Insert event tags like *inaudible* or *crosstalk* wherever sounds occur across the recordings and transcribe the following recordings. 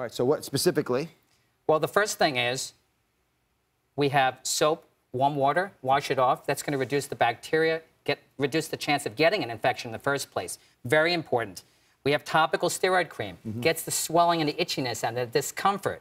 All right, so what specifically? Well, the first thing is we have soap, warm water, wash it off. That's going to reduce the bacteria, get, reduce the chance of getting an infection in the first place. Very important. We have topical steroid cream. Mm -hmm. Gets the swelling and the itchiness and the discomfort.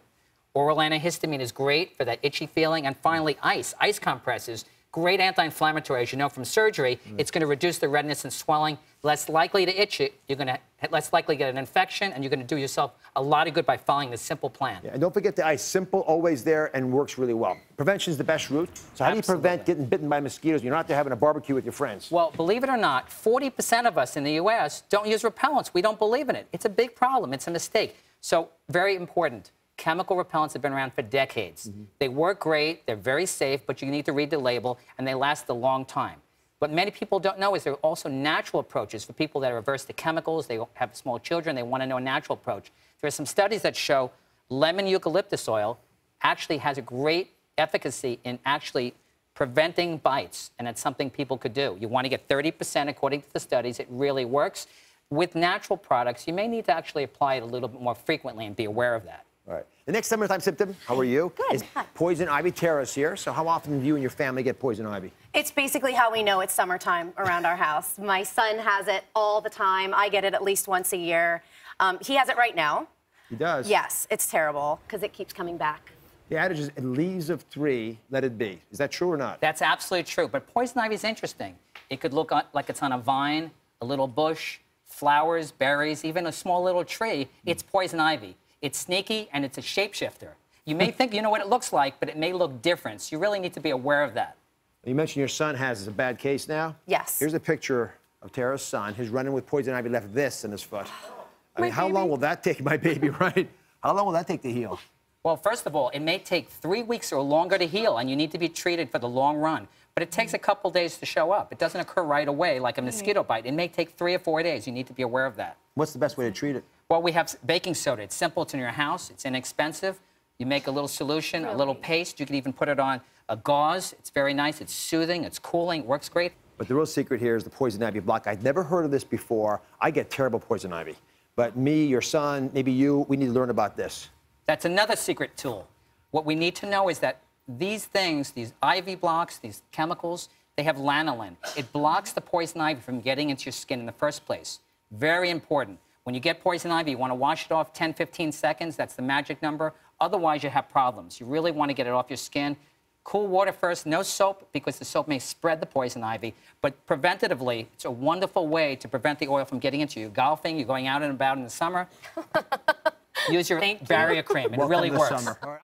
Oral antihistamine is great for that itchy feeling. And finally, ice. Ice compresses Great anti-inflammatory, as you know from surgery. Mm. It's going to reduce the redness and swelling. Less likely to itch it. You're going to less likely get an infection, and you're going to do yourself a lot of good by following this simple plan. Yeah, and don't forget the ice. Simple, always there, and works really well. Prevention is the best route. So how Absolutely. do you prevent getting bitten by mosquitoes? You're not there having a barbecue with your friends. Well, believe it or not, 40% of us in the U.S. don't use repellents. We don't believe in it. It's a big problem. It's a mistake. So very important chemical repellents have been around for decades. Mm -hmm. They work great, they're very safe, but you need to read the label, and they last a long time. What many people don't know is there are also natural approaches for people that are averse to chemicals, they have small children, they want to know a natural approach. There are some studies that show lemon eucalyptus oil actually has a great efficacy in actually preventing bites, and it's something people could do. You want to get 30% according to the studies, it really works. With natural products, you may need to actually apply it a little bit more frequently and be aware of that. All right. The next summertime symptom, how are you? Good. Is poison ivy terrors here. So how often do you and your family get poison ivy? It's basically how we know it's summertime around our house. My son has it all the time. I get it at least once a year. Um, he has it right now. He does? Yes. It's terrible because it keeps coming back. The adage is, leaves of three, let it be. Is that true or not? That's absolutely true. But poison ivy is interesting. It could look like it's on a vine, a little bush, flowers, berries, even a small little tree. It's poison ivy. It's sneaky and it's a shapeshifter. You may think you know what it looks like, but it may look different. So you really need to be aware of that. You mentioned your son has a bad case now. Yes. Here's a picture of Tara's son. He's running with poison ivy left this in his foot. I my mean, how baby. long will that take, my baby, *laughs* right? How long will that take to heal? Well, first of all, it may take three weeks or longer to heal, and you need to be treated for the long run but it takes a couple days to show up. It doesn't occur right away like a mosquito bite. It may take three or four days. You need to be aware of that. What's the best way to treat it? Well, we have baking soda. It's simple. It's in your house. It's inexpensive. You make a little solution, really? a little paste. You can even put it on a gauze. It's very nice. It's soothing. It's cooling. It works great. But the real secret here is the poison ivy block. I'd never heard of this before. I get terrible poison ivy. But me, your son, maybe you, we need to learn about this. That's another secret tool. What we need to know is that these things, these ivy blocks, these chemicals, they have lanolin. It blocks the poison ivy from getting into your skin in the first place. Very important. When you get poison ivy, you want to wash it off 10, 15 seconds. That's the magic number. Otherwise, you have problems. You really want to get it off your skin. Cool water first, no soap, because the soap may spread the poison ivy. But preventatively, it's a wonderful way to prevent the oil from getting into you. Golfing, you're going out and about in the summer. *laughs* Use your barrier you. cream. It Welcome really works.